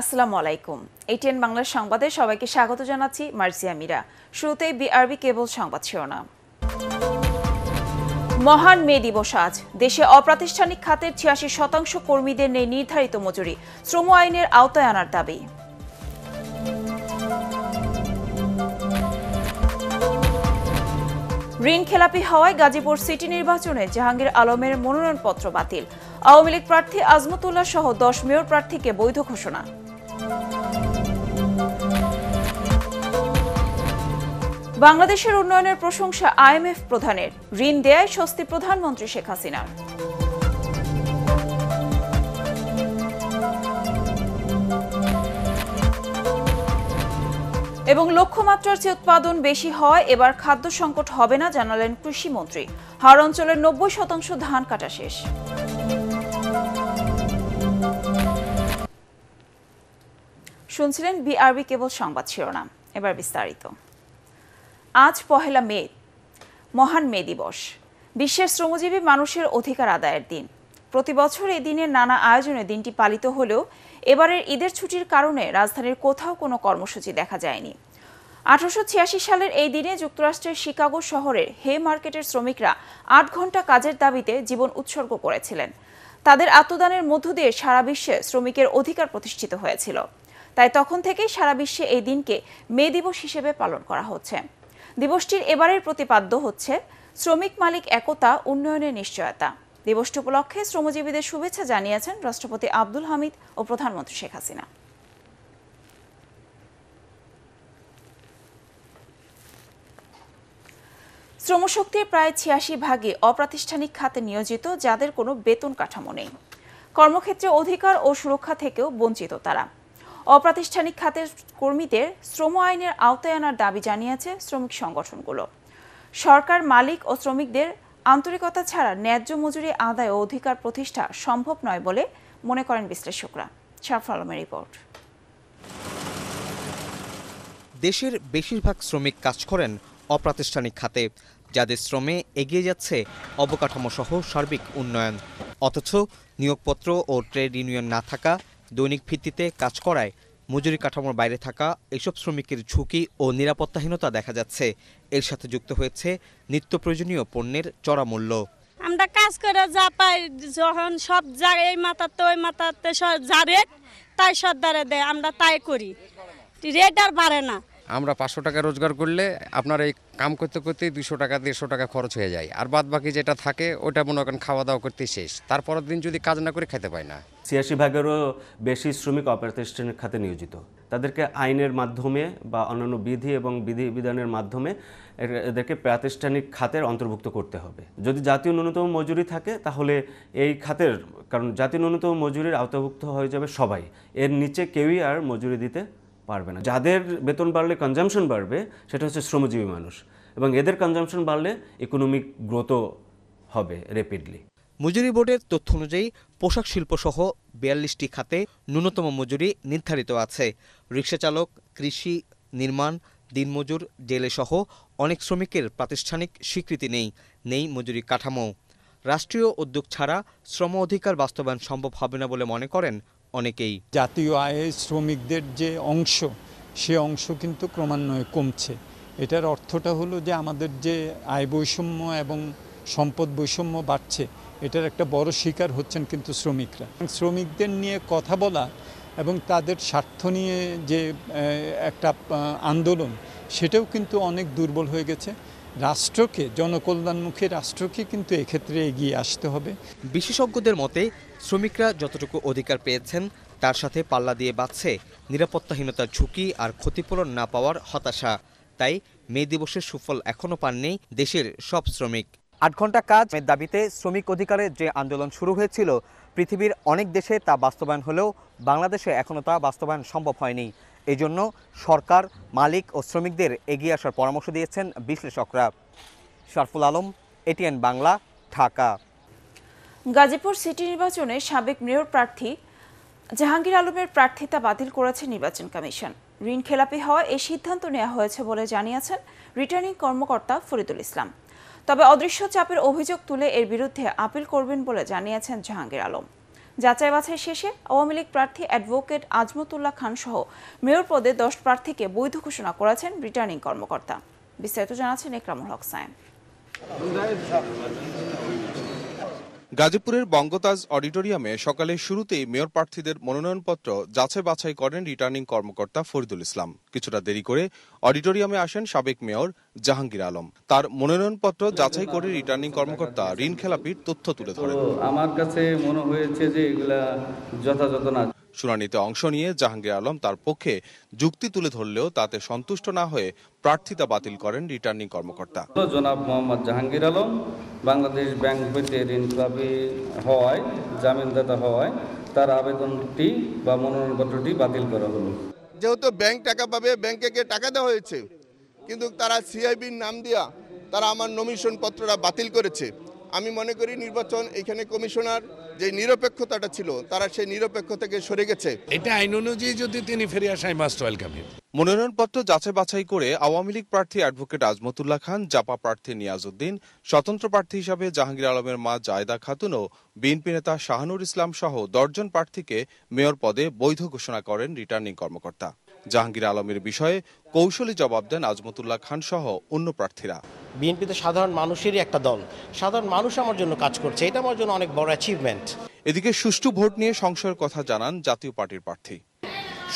আসসালামু আলাইকুম এটিএন বাংলা সংবাদে সবাইকে স্বাগত জানাচ্ছি মার্জিয়া মিরা শুরুতে বিআরবি কেবল সংবাদ শিরোনাম মহান মে দিবস আজ দেশে অপ্রাতিষ্ঠানিক খাতের ছিয়াশি শতাংশ কর্মীদের নেই নির্ধারিত মজুরি শ্রম আইনের আওতায় আনার দাবি ঋণ খেলাপি হওয়ায় গাজীপুর সিটি নির্বাচনে জাহাঙ্গীর আলমের মনোনয়নপত্র বাতিল আওয়ামী লীগ প্রার্থী আজমতুল্লাহ সহ দশ মেয়র প্রার্থীকে বৈধ ঘোষণা বাংলাদেশের উন্নয়নের প্রশংসা আইএমএফ প্রধানের ঋণ দেয় স্বস্তি প্রধানমন্ত্রী শেখ হাসিনার এবং লক্ষ্যমাত্রার চেয়ে উৎপাদন বেশি হয় এবার খাদ্য সংকট হবে না জানালেন কৃষিমন্ত্রী হার অঞ্চলের নব্বই শতাংশ ধান কাটা শেষ শুনছিলেন বিআরবি কেবল সংবাদ শিরোনাম এবার বিস্তারিত আজ পহেলা মে মহান মে দিবস বিশ্বের শ্রমজীবী মানুষের অধিকার আদায়ের দিন প্রতি বছর এই দিনের নানা আয়োজনে দিনটি পালিত হলেও এবারের ঈদের ছুটির কারণে রাজধানীর কোথাও কোনো কর্মসূচি দেখা যায়নি আঠারোশো সালের এই দিনে যুক্তরাষ্ট্রের শিকাগো শহরের হে মার্কেটের শ্রমিকরা আট ঘন্টা কাজের দাবিতে জীবন উৎসর্গ করেছিলেন তাদের আত্মদানের মধ্য দিয়ে সারা বিশ্বে শ্রমিকের অধিকার প্রতিষ্ঠিত হয়েছিল তাই তখন থেকেই সারা বিশ্বে এই দিনকে মে দিবস হিসেবে পালন করা হচ্ছে দিবসটির এবারের প্রতিপাদ্য হচ্ছে শ্রমিক মালিক একতা উন্নয়নের নিশ্চয়তা দিবসটি উপলক্ষে শ্রমজীবীদের শুভেচ্ছা জানিয়েছেন রাষ্ট্রপতি আব্দুল হামিদ ও প্রধানমন্ত্রী শেখ হাসিনা শ্রমশক্তির প্রায় ছিয়াশি ভাগে অপ্রাতিষ্ঠানিক খাতে নিয়োজিত যাদের কোনো বেতন কাঠামো নেই কর্মক্ষেত্রে অধিকার ও সুরক্ষা থেকেও বঞ্চিত তারা অপ্রাতিষ্ঠানিক খাতের কর্মীদের শ্রম আইনের আওতায় আনার দাবি জানিয়েছে শ্রমিক সংগঠনগুলো সরকার মালিক ও শ্রমিকদের আন্তরিকতা ছাড়া ন্যায্য মজুরি আদায় ও অধিকার প্রতিষ্ঠা সম্ভব নয় বলে মনে করেন বিশ্লেষকরা শাফর আলমের রিপোর্ট দেশের বেশিরভাগ শ্রমিক কাজ করেন অপ্রাতিষ্ঠানিক খাতে যাদের শ্রমে এগিয়ে যাচ্ছে অবকাঠামো সহ সার্বিক উন্নয়ন অথচ নিয়োগপত্র ও ট্রেড ইউনিয়ন না থাকা দৈনিক ভিত্তিতে কাজ করায় মজুরি কাঠামোর বাইরে থাকা এসব শ্রমিকের ঝুঁকি ও নিরাপত্তাহীনতা দেখা যাচ্ছে এর সাথে যুক্ত হয়েছে নিত্য প্রয়োজনীয় পণ্যের চড়া মূল্য আমরা কাজ করে যা পাই যখন সব জায়গায় এই মাথাতে ওই মাথাতে যা রেট তাই সর্দারে দেয় আমরা তাই করি রেট আর বাড়ে না আমরা পাঁচশো টাকা রোজগার করলে আপনার এই কাম করতে করতে দুশো টাকা দেড়শো টাকা খরচ হয়ে যায় আর বাদ বাকি যেটা থাকে ওটা মনে করেন খাওয়া দাওয়া করতে শেষ তারপর দিন যদি কাজ না করে খেতে পায় না ছিয়াশি ভাগেরও বেশি শ্রমিক অপ্রতিষ্ঠানের খাতে নিয়োজিত তাদেরকে আইনের মাধ্যমে বা অন্যান্য বিধি এবং বিধিবিধানের মাধ্যমে এদেরকে প্রাতিষ্ঠানিক খাতের অন্তর্ভুক্ত করতে হবে যদি জাতীয় ন্যূনতম মজুরি থাকে তাহলে এই খাতের কারণ জাতীয় ন্যূনতম মজুরির আওতাভুক্ত হয়ে যাবে সবাই এর নিচে কেউই আর মজুরি দিতে পারবে না যাদের বেতন বাড়লে কনজামশন বাড়বে সেটা হচ্ছে শ্রমজীবী মানুষ এবং এদের কনজামশন বাড়লে ইকোনমিক গ্রোথও হবে রেপিডলি মজুরি বোর্ডের তথ্য অনুযায়ী পোশাক শিল্পসহ বিয়াল্লিশটি খাতে ন্যূনতম মজুরি নির্ধারিত আছে রিক্সাচালক কৃষি নির্মাণ দিনমজুর জেলেসহ অনেক শ্রমিকের প্রাতিষ্ঠানিক স্বীকৃতি নেই নেই মজুরি কাঠামো রাষ্ট্রীয় উদ্যোগ ছাড়া শ্রম অধিকার বাস্তবায়ন সম্ভব হবে না বলে মনে করেন অনেকেই জাতীয় আয়ে শ্রমিকদের যে অংশ সে অংশ কিন্তু ক্রমান্বয়ে কমছে এটার অর্থটা হলো যে আমাদের যে আয় বৈষম্য এবং সম্পদ বৈষম্য বাড়ছে এটার একটা বড় শিকার হচ্ছেন কিন্তু শ্রমিকরা শ্রমিকদের নিয়ে কথা বলা এবং তাদের স্বার্থ নিয়ে যে একটা আন্দোলন সেটাও কিন্তু অনেক দুর্বল হয়ে গেছে রাষ্ট্রকে জনকল্যাণমুখী রাষ্ট্রকে কিন্তু এক্ষেত্রে এগিয়ে আসতে হবে বিশেষজ্ঞদের মতে শ্রমিকরা যতটুকু অধিকার পেয়েছেন তার সাথে পাল্লা দিয়ে বাঁচছে নিরাপত্তাহীনতার ঝুঁকি আর ক্ষতিপূরণ না পাওয়ার হতাশা তাই মে দিবসের সুফল এখনও পাননি দেশের সব শ্রমিক আট ঘন্টা কাজ দাবিতে শ্রমিক অধিকারের যে আন্দোলন শুরু হয়েছিল পৃথিবীর অনেক দেশে তা বাস্তবায়ন হলেও বাংলাদেশে এখনও তা বাস্তবায়ন সম্ভব হয়নি এজন্য সরকার মালিক ও শ্রমিকদের এগিয়ে আসার পরামর্শ দিয়েছেন বিশ্লেষকরা শরফুল আলম এটিএন বাংলা ঢাকা গাজীপুর সিটি নির্বাচনে সাবেক মেয়র প্রার্থী জাহাঙ্গীর আলমের প্রার্থিতা বাতিল করেছে নির্বাচন কমিশন ঋণ খেলাপি হওয়া এই সিদ্ধান্ত নেওয়া হয়েছে বলে জানিয়েছেন রিটার্নিং কর্মকর্তা ফরিদুল ইসলাম তবে অদৃশ্য চাপের অভিযোগ তুলে এর বিরুদ্ধে আপিল করবেন বলে জানিয়েছেন জাহাঙ্গীর আলম যাচাই বাছাই শেষে আওয়ামী লীগ প্রার্থী অ্যাডভোকেট আজমতুল্লাহ খান সহ মেয়র পদে দশ প্রার্থীকে বৈধ ঘোষণা করেছেন রিটার্নিং কর্মকর্তা বিস্তারিত জানাচ্ছেন একরামুল হক সায়েম গাজীপুরের বঙ্গতাজ অডিটোরিয়ামে সকালে শুরুতেই মেয়র প্রার্থীদের মনোনয়নপত্র যাচাই বাছাই করেন রিটার্নিং কর্মকর্তা ফরিদুল ইসলাম কিছুটা দেরি করে অডিটোরিয়ামে আসেন সাবেক মেয়র জাহাঙ্গীর আলম তার মনোনয়নপত্র যাচাই করে রিটার্নিং কর্মকর্তা ঋণ খেলাপির তথ্য তুলে ধরেন আমার কাছে মনে হয়েছে যে এগুলা যথাযথ না শুনানিতে অংশ নিয়ে জাহাঙ্গীর আলম তার পক্ষে যুক্তি তুলে ধরলেও তাতে সন্তুষ্ট না হয়ে প্রার্থিতা বাতিল করেন রিটার্নিং কর্মকর্তা জনাব মোহাম্মদ জাহাঙ্গীর আলম বাংলাদেশ ব্যাংক হইতে ঋণ প্লাবি হওয়ায় জামিনদাতা হওয়ায় তার আবেদনটি বা মনোনয়নপত্রটি বাতিল করা হলো যেহেতু ব্যাংক টাকা পাবে ব্যাংকে গিয়ে টাকা দেওয়া হয়েছে কিন্তু তারা সিআইবির নাম দিয়া তারা আমার নমিশন পত্রটা বাতিল করেছে আমি মনে করি নির্বাচন এখানে কমিশনার যে নিরপেক্ষতাটা ছিল তারা সেই নিরপেক্ষ থেকে সরে গেছে এটা আইন অনুযায়ী যদি তিনি ফিরে আসায় মাস্ট ওয়েলকাম মনোনয়নপত্র যাচাই বাছাই করে আওয়ামী লীগ প্রার্থী অ্যাডভোকেট আজমতুল্লাহ খান জাপা প্রার্থী নিয়াজউদ্দিন স্বতন্ত্র প্রার্থী হিসাবে জাহাঙ্গীর আলমের মা জায়দা খাতুন ও বিএনপি নেতা শাহানুর ইসলাম সহ দশজন প্রার্থীকে মেয়র পদে বৈধ ঘোষণা করেন রিটার্নিং কর্মকর্তা জাহাঙ্গীর আলমের বিষয়ে কৌশলী জবাব দেন আজমতুল্লাহ খান সহ অন্য প্রার্থীরা বিএনপিতে সাধারণ মানুষেরই একটা দল সাধারণ মানুষ আমার জন্য কাজ করছে এটা আমার জন্য অনেক বড় অ্যাচিভমেন্ট এদিকে সুষ্ঠু ভোট নিয়ে সংশয়ের কথা জানান জাতীয় পার্টির প্রার্থী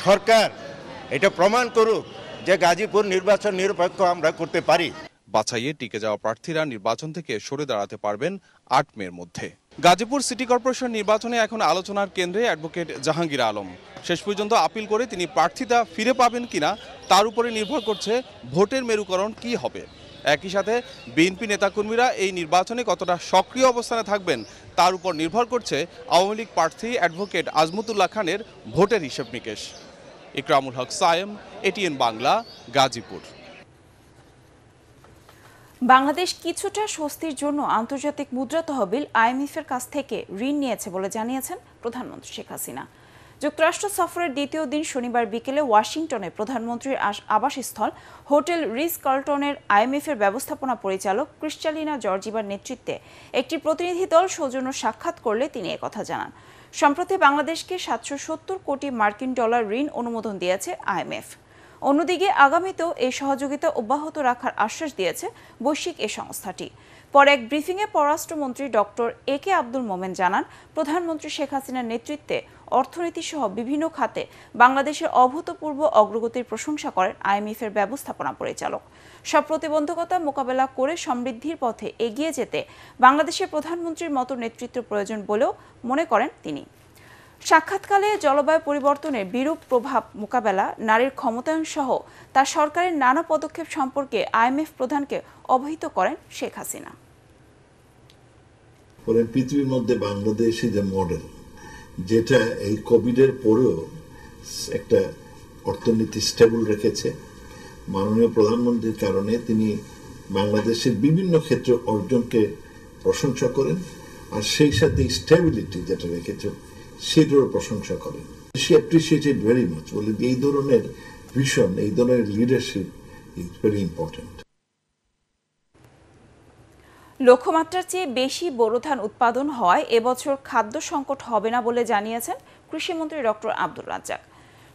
সরকার এটা প্রমাণ করুক যে গাজীপুর নির্বাচন নিরপেক্ষ আমরা করতে পারি বাছাইয়ে টিকে যাওয়া প্রার্থীরা নির্বাচন থেকে সরে দাঁড়াতে পারবেন আট মের মধ্যে গাজীপুর সিটি কর্পোরেশন নির্বাচনে এখন আলোচনার কেন্দ্রে অ্যাডভোকেট জাহাঙ্গীর আলম শেষ পর্যন্ত আপিল করে তিনি প্রার্থীতা ফিরে পাবেন কিনা তার উপরে নির্ভর করছে ভোটের মেরুকরণ কি হবে একই সাথে বিএনপি নেতাকর্মীরা এই নির্বাচনে কতটা সক্রিয় অবস্থানে থাকবেন তার উপর নির্ভর করছে আওয়ামী লীগ প্রার্থী অ্যাডভোকেট আজমতুল্লাহ খানের ভোটের হিসেব নিকেশ ইকরামুল হক সায়েম এটিএন বাংলা গাজীপুর বাংলাদেশ কিছুটা স্বস্তির জন্য আন্তর্জাতিক মুদ্রা তহবিল আইএমএফের কাছ থেকে ঋণ নিয়েছে বলে জানিয়েছেন প্রধানমন্ত্রী শেখ হাসিনা যুক্তরাষ্ট্র সফরের দ্বিতীয় দিন শনিবার বিকেলে ওয়াশিংটনে প্রধানমন্ত্রীর আবাসস্থল হোটেল রিস কার্লটনের আইএমএফের ব্যবস্থাপনা পরিচালক ক্রিস্টালিনা জর্জিবার নেতৃত্বে একটি প্রতিনিধি দল সৌজন্য সাক্ষাৎ করলে তিনি একথা জানান সম্প্রতি বাংলাদেশকে সাতশো কোটি মার্কিন ডলার ঋণ অনুমোদন দিয়েছে আইএমএফ অন্যদিকে আগামীতেও এই সহযোগিতা অব্যাহত রাখার আশ্বাস দিয়েছে বৈশ্বিক এ সংস্থাটি পরে এক ব্রিফিংয়ে পররাষ্ট্রমন্ত্রী ডক্টর এ কে আব্দুল মোমেন জানান প্রধানমন্ত্রী শেখ হাসিনার নেতৃত্বে অর্থনীতিসহ বিভিন্ন খাতে বাংলাদেশের অভূতপূর্ব অগ্রগতির প্রশংসা করেন আইএমএফের ব্যবস্থাপনা পরিচালক সব প্রতিবন্ধকতা মোকাবেলা করে সমৃদ্ধির পথে এগিয়ে যেতে বাংলাদেশের প্রধানমন্ত্রীর মতো নেতৃত্ব প্রয়োজন বলেও মনে করেন তিনি সাক্ষাৎকালে জলবায়ু পরিবর্তনের বিরূপ প্রভাব মোকাবেলা নারীর ক্ষমতায়ন সহ তার সরকারের নানা পদক্ষেপ সম্পর্কে আইএমএফ প্রধানকে অবহিত করেন শেখ হাসিনা বলেন পৃথিবীর মধ্যে বাংলাদেশে যে মডেল যেটা এই কোভিডের পরেও একটা অর্থনীতি স্টেবল রেখেছে মাননীয় প্রধানমন্ত্রীর কারণে তিনি বাংলাদেশের বিভিন্ন ক্ষেত্রে অর্জনকে প্রশংসা করেন আর সেই সাথে স্টেবিলিটি যেটা রেখেছে সেটিরও প্রশংসা করে সে অ্যাপ্রিসিয়েটেড ভেরি মাচ বলে এই ধরনের ভিশন এই ধরনের লিডারশিপ ইজ ভেরি ইম্পর্টেন্ট লক্ষ্যমাত্রার চেয়ে বেশি বোরো ধান উৎপাদন হয় এবছর খাদ্য সংকট হবে না বলে জানিয়েছেন কৃষিমন্ত্রী ডক্টর আব্দুর রাজ্জাক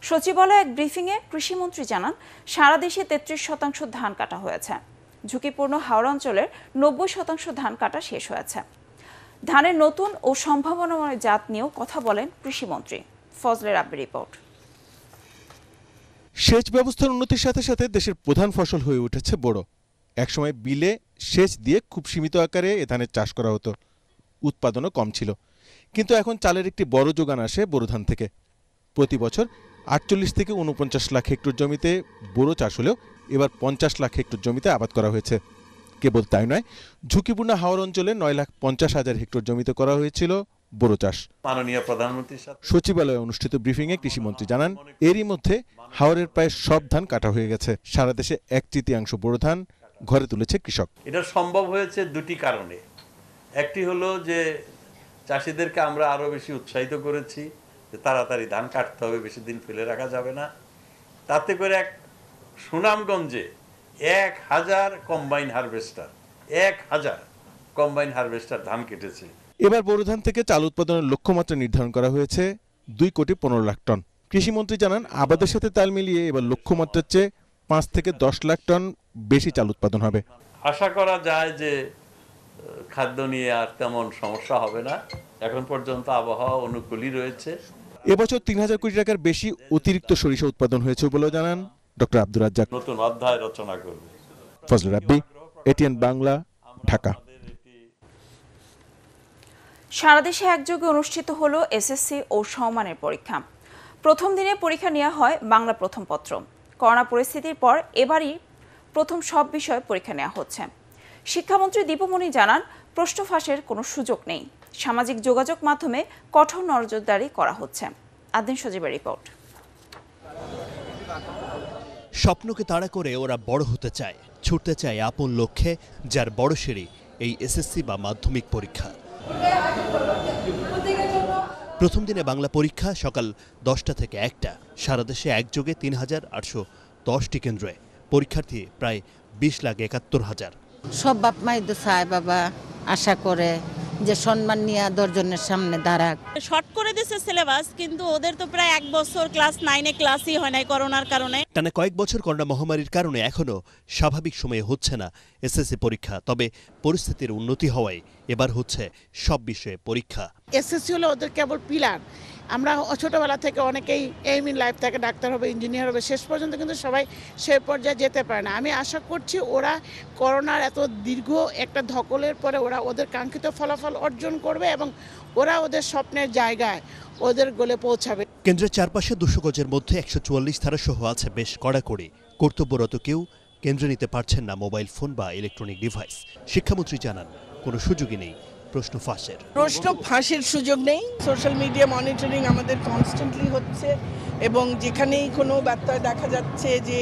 সচিবালয়ে এক ব্রিফিংয়ে কৃষিমন্ত্রী জানান সারা দেশে তেত্রিশ শতাংশ ধান কাটা হয়েছে ঝুঁকিপূর্ণ হাওড়া অঞ্চলের নব্বই শতাংশ ধান কাটা শেষ হয়েছে ধানের নতুন ও সম্ভাবনাময় জাত নিয়েও কথা বলেন কৃষিমন্ত্রী ফজলে আব্বে রিপোর্ট সেচ ব্যবস্থার উন্নতির সাথে সাথে দেশের প্রধান ফসল হয়ে উঠেছে বড় একসময় বিলে সেচ দিয়ে খুব সীমিত আকারে এ ধানের চাষ করা হতো উৎপাদনও কম ছিল কিন্তু এখন চালের একটি বড় যোগান আসে বোরো ধান থেকে প্রতি বছর আটচল্লিশ থেকে উনপঞ্চাশ লাখ হেক্টর জমিতে বোরো চাষ হলেও এবার পঞ্চাশ লাখ হেক্টর জমিতে আবাদ করা হয়েছে কেবল তাই নয় ঝুঁকিপূর্ণ হাওর অঞ্চলে নয় লাখ পঞ্চাশ হাজার হেক্টর জমিতে করা হয়েছিল বোরো চাষ মাননীয় প্রধানমন্ত্রী সচিবালয়ে অনুষ্ঠিত ব্রিফিংয়ে কৃষিমন্ত্রী জানান এরই মধ্যে হাওরের প্রায় সব ধান কাটা হয়ে গেছে সারা দেশে এক তৃতীয়াংশ বোরো ধান ঘরে তুলেছে কৃষক এটা সম্ভব হয়েছে দুটি কারণে একটি হলো যে চাষিদেরকে আমরা আরও বেশি উৎসাহিত করেছি যে তাড়াতাড়ি ধান কাটতে হবে বেশি দিন ফেলে রাখা যাবে না তাতে করে এক সুনামগঞ্জে এক হাজার কম্বাইন হারভেস্টার এক হাজার কম্বাইন হারভেস্টার ধান কেটেছে এবার বোরো ধান থেকে চাল উৎপাদনের লক্ষ্যমাত্রা নির্ধারণ করা হয়েছে দুই কোটি পনেরো লাখ টন কৃষিমন্ত্রী জানান আবাদের সাথে তাল মিলিয়ে এবার লক্ষ্যমাত্রার চেয়ে পাঁচ থেকে দশ লাখ টন বেশি চাল উৎপাদন হবে আশা করা যায় যে খাদ্য নিয়ে আর তেমন সমস্যা হবে না এখন পর্যন্ত আবহাওয়া অনুকূলই রয়েছে এবছর তিন হাজার কোটি টাকার বেশি অতিরিক্ত সরিষা উৎপাদন হয়েছে বলেও জানান ডক্টর আব্দুর রাজ্জাক নতুন অধ্যায় রচনা করবে ফজল রাব্বি এটিএন বাংলা ঢাকা সারা দেশে একযোগে অনুষ্ঠিত হলো এসএসসি ও সম্মানের পরীক্ষা প্রথম দিনে পরীক্ষা নেওয়া হয় বাংলা প্রথম পত্র করোনা পরিস্থিতির পর এবারই প্রথম সব বিষয়ে পরীক্ষা নেওয়া হচ্ছে শিক্ষামন্ত্রী দীপমণি জানান প্রশ্ন ফাঁসের কোনো সুযোগ নেই সামাজিক যোগাযোগ মাধ্যমে কঠোর নজরদারি করা হচ্ছে আদিন সজীবের রিপোর্ট স্বপ্নকে তাড়া করে ওরা বড় হতে চায় ছুটতে চায় আপন লক্ষ্যে যার বড় সিঁড়ি এই এসএসসি বা মাধ্যমিক পরীক্ষা প্রথম দিনে বাংলা পরীক্ষা সকাল দশটা থেকে একটা সারা দেশে একযোগে তিন হাজার আটশো দশটি কেন্দ্রে পরীক্ষার্থী প্রায় বিশ লাখ একাত্তর হাজার সব বাপ তো চায় বাবা আশা করে যে সম্মান নিয়ে দর্জনের সামনে দাঁড়াক শর্ট করে দিয়েছে সিলেবাস কিন্তু ওদের তো প্রায় এক বছর ক্লাস নাইনে ক্লাসই হয় নাই করোনার কারণে টানা কয়েক বছর করোনা মহামারীর কারণে এখনও স্বাভাবিক সময়ে হচ্ছে না এসএসসি পরীক্ষা তবে পরিস্থিতির উন্নতি হওয়ায় এবার হচ্ছে সব বিষয়ে পরীক্ষা এসএসসি হলো ওদের কেবল পিলার আমরা ছোটোবেলা থেকে অনেকেই এইম ইন লাইফ থাকে ডাক্তার হবে ইঞ্জিনিয়ার হবে শেষ পর্যন্ত কিন্তু সবাই সে পর্যায়ে যেতে পারে না আমি আশা করছি ওরা করোনার এত দীর্ঘ একটা ধকলের পরে ওরা ওদের কাঙ্ক্ষিত ফলাফল অর্জন করবে এবং ওরা ওদের স্বপ্নের জায়গায় ওদের গোলে পৌঁছাবে কেন্দ্রের চারপাশে দুশো গজের মধ্যে একশো চুয়াল্লিশ ধারা সহ আছে বেশ কড়াকড়ি কর্তব্যরত কেউ কেন্দ্রে নিতে পারছেন না মোবাইল ফোন বা ইলেকট্রনিক ডিভাইস শিক্ষামন্ত্রী জানান কোনো সুযোগই নেই প্রশ্ন ফাঁসের প্রশ্ন ফাঁসের সুযোগ নেই সোশ্যাল মিডিয়া মনিটরিং আমাদের কনস্ট্যান্টলি হচ্ছে এবং যেখানেই কোনো ব্যত্যয় দেখা যাচ্ছে যে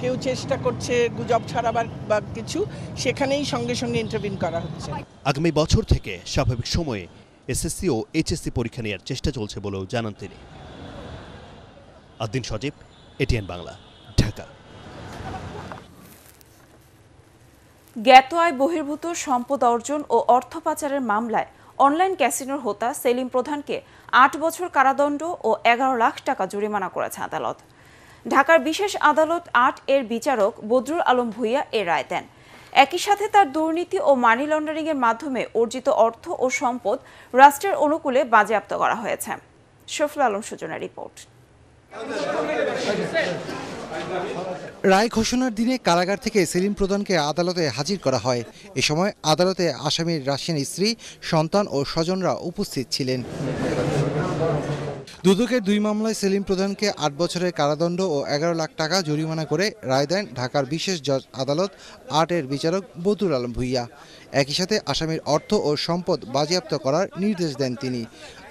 কেউ চেষ্টা করছে গুজব ছড়াবার বা কিছু সেখানেই সঙ্গে সঙ্গে ইন্টারভিউ করা হচ্ছে আগামী বছর থেকে স্বাভাবিক সময়ে এসএসসি ও এইচএসসি পরীক্ষা নেওয়ার চেষ্টা চলছে বলেও জানান তিনি আদিন সজীব এটিএন বাংলা জ্ঞাত আয় বহির্ভূত সম্পদ অর্জন ও অর্থ পাচারের মামলায় অনলাইন ক্যাসিনোর হোতা সেলিম প্রধানকে আট বছর কারাদণ্ড ও এগারো লাখ টাকা জরিমানা করেছে আদালত ঢাকার বিশেষ আদালত আট এর বিচারক বদরুল আলম ভুইয়া এ রায় দেন একই সাথে তার দুর্নীতি ও মানি লন্ডারিংয়ের মাধ্যমে অর্জিত অর্থ ও সম্পদ রাষ্ট্রের অনুকূলে বাজেয়াপ্ত করা হয়েছে শফলা আলম সূচনা রিপোর্ট রায় ঘোষণার দিনে কারাগার থেকে সেলিম প্রধানকে আদালতে হাজির করা হয় এ সময় আদালতে আসামির রাশিয়ান স্ত্রী সন্তান ও স্বজনরা উপস্থিত ছিলেন দুদকের দুই মামলায় সেলিম প্রধানকে আট বছরের কারাদণ্ড ও এগারো লাখ টাকা জরিমানা করে রায় দেন ঢাকার বিশেষ জজ আদালত আটের বিচারক বদুর আলম ভুইয়া একই সাথে আসামির অর্থ ও সম্পদ বাজেয়াপ্ত করার নির্দেশ দেন তিনি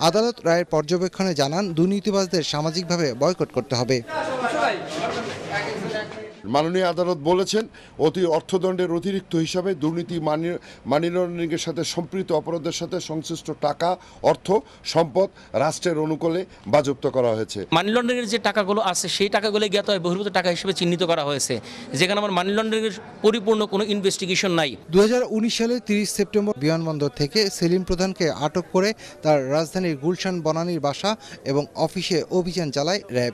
আদালত রায়ের পর্যবেক্ষণে জানান দুর্নীতিবাজদের সামাজিকভাবে বয়কট করতে হবে মাননীয় আদালত বলেছেন অতি অর্থদণ্ডের অতিরিক্ত হিসাবে দুর্নীতি মানি মানি সাথে সম্পৃক্ত অপরাধের সাথে সংশ্লিষ্ট টাকা অর্থ সম্পদ রাষ্ট্রের অনুকূলে বাজপ্ত করা হয়েছে মানি লন্ডারিংয়ের যে টাকাগুলো আছে সেই টাকাগুলো জ্ঞাত হয় বহির্ভূত টাকা হিসেবে চিহ্নিত করা হয়েছে যেখানে আমার মানি লন্ডারিংয়ের পরিপূর্ণ কোনো ইনভেস্টিগেশন নাই দু সালে তিরিশ সেপ্টেম্বর বিমানবন্দর থেকে সেলিম প্রধানকে আটক করে তার রাজধানীর গুলশান বনানীর বাসা এবং অফিসে অভিযান চালায় র্যাব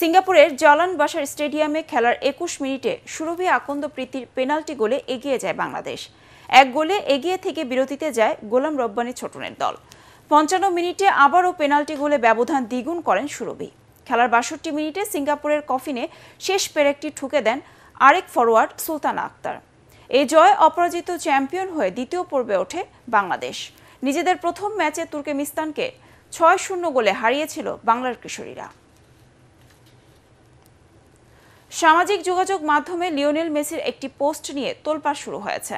সিঙ্গাপুরের জলান বাসার স্টেডিয়ামে খেলার একুশ মিনিটে সুরভি আকন্দ প্রীতির পেনাল্টি গোলে এগিয়ে যায় বাংলাদেশ এক গোলে এগিয়ে থেকে বিরতিতে যায় গোলাম রব্বানি ছোটনের দল পঞ্চান্ন মিনিটে আবারও পেনাল্টি গোলে ব্যবধান দ্বিগুণ করেন সুরভি খেলার বাষট্টি মিনিটে সিঙ্গাপুরের কফিনে শেষ পেরেকটি ঠুকে দেন আরেক ফরোয়ার্ড সুলতানা আক্তার এই জয় অপরাজিত চ্যাম্পিয়ন হয়ে দ্বিতীয় পর্বে ওঠে বাংলাদেশ নিজেদের প্রথম ম্যাচে মিস্তানকে ছয় শূন্য গোলে হারিয়েছিল বাংলার কিশোরীরা সামাজিক যোগাযোগ মাধ্যমে লিওনেল মেসির একটি পোস্ট নিয়ে তোলপাড় শুরু হয়েছে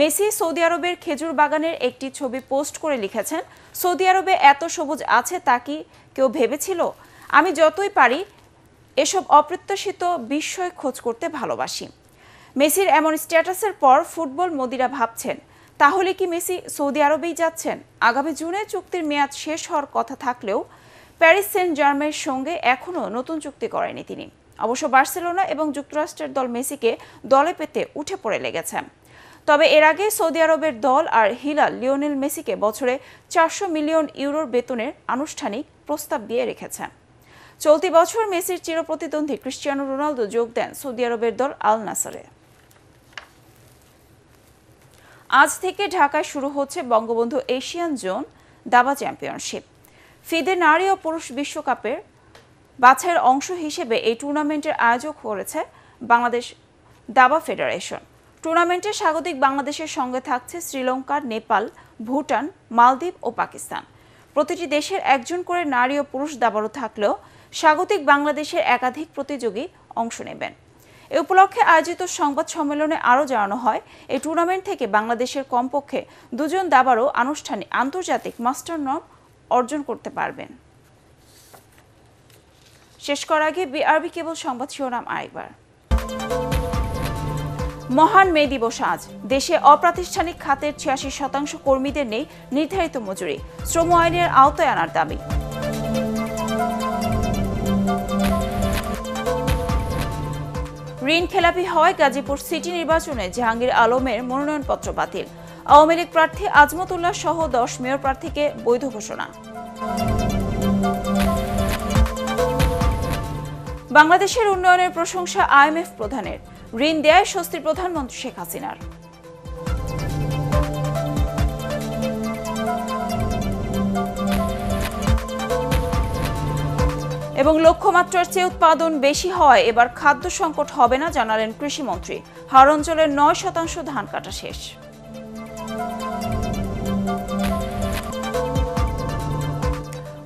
মেসি সৌদি আরবের খেজুর বাগানের একটি ছবি পোস্ট করে লিখেছেন সৌদি আরবে এত সবুজ আছে তা কি কেউ ভেবেছিল আমি যতই পারি এসব অপ্রত্যাশিত বিস্ময় খোঁজ করতে ভালোবাসি মেসির এমন স্ট্যাটাসের পর ফুটবল মোদিরা ভাবছেন তাহলে কি মেসি সৌদি আরবেই যাচ্ছেন আগামী জুনে চুক্তির মেয়াদ শেষ হওয়ার কথা থাকলেও প্যারিস সেন্ট জার্মের সঙ্গে এখনও নতুন চুক্তি করেনি তিনি অবশ্য বার্সেলোনা এবং যুক্তরাষ্ট্রের দল মেসিকে দলে পেতে উঠে পড়ে লেগেছে তবে এর আগে সৌদি আরবের দল আর হিলাল লিওনেল মেসিকে বছরে চারশো মিলিয়ন ইউরোর বেতনের আনুষ্ঠানিক প্রস্তাব দিয়ে রেখেছে চলতি বছর মেসির চিরপ্রতিদ্বন্দ্বী ক্রিস্টিয়ানো রোনালদো যোগ দেন সৌদি আরবের দল আল নাসারে আজ থেকে ঢাকায় শুরু হচ্ছে বঙ্গবন্ধু এশিয়ান জোন দাবা চ্যাম্পিয়নশিপ ফিদে নারী ও পুরুষ বিশ্বকাপের বাছাইয়ের অংশ হিসেবে এই টুর্নামেন্টের আয়োজক করেছে বাংলাদেশ দাবা ফেডারেশন টুর্নামেন্টে স্বাগতিক বাংলাদেশের সঙ্গে থাকছে শ্রীলঙ্কা নেপাল ভুটান মালদ্বীপ ও পাকিস্তান প্রতিটি দেশের একজন করে নারী ও পুরুষ দাবারও থাকলেও স্বাগতিক বাংলাদেশের একাধিক প্রতিযোগী অংশ নেবেন এ উপলক্ষে আয়োজিত সংবাদ সম্মেলনে আরও জানানো হয় এই টুর্নামেন্ট থেকে বাংলাদেশের কমপক্ষে দুজন দাবারও আনুষ্ঠানিক আন্তর্জাতিক মাস্টার নর্ম অর্জন করতে পারবেন শেষ করার আগে বিআরবি কেবল সংবাদ শিরোনাম আরেকবার মহান মে দিবস আজ দেশে অপ্রাতিষ্ঠানিক খাতের ছিয়াশি শতাংশ কর্মীদের নেই নির্ধারিত মজুরি শ্রম আইনের আওতায় আনার দাবি ঋণ খেলাপি হওয়ায় গাজীপুর সিটি নির্বাচনে জাহাঙ্গীর আলমের মনোনয়নপত্র বাতিল আওয়ামী লীগ প্রার্থী আজমতুল্লাহ সহ দশ মেয়র প্রার্থীকে বৈধ ঘোষণা বাংলাদেশের উন্নয়নের প্রশংসা আইএমএফ প্রধানের ঋণ দেয় স্বস্তির প্রধানমন্ত্রী শেখ হাসিনার এবং লক্ষ্যমাত্রার চেয়ে উৎপাদন বেশি হয় এবার খাদ্য সংকট হবে না জানালেন কৃষিমন্ত্রী হার অঞ্চলের নয় শতাংশ ধান কাটা শেষ